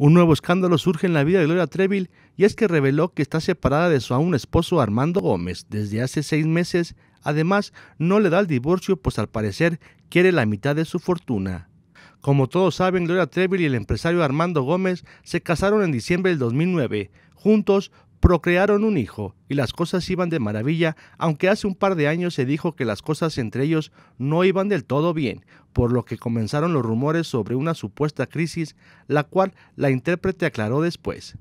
Un nuevo escándalo surge en la vida de Gloria Treville y es que reveló que está separada de su aún esposo Armando Gómez desde hace seis meses. Además, no le da el divorcio pues al parecer quiere la mitad de su fortuna. Como todos saben, Gloria Treville y el empresario Armando Gómez se casaron en diciembre del 2009. Juntos procrearon un hijo y las cosas iban de maravilla, aunque hace un par de años se dijo que las cosas entre ellos no iban del todo bien, por lo que comenzaron los rumores sobre una supuesta crisis, la cual la intérprete aclaró después.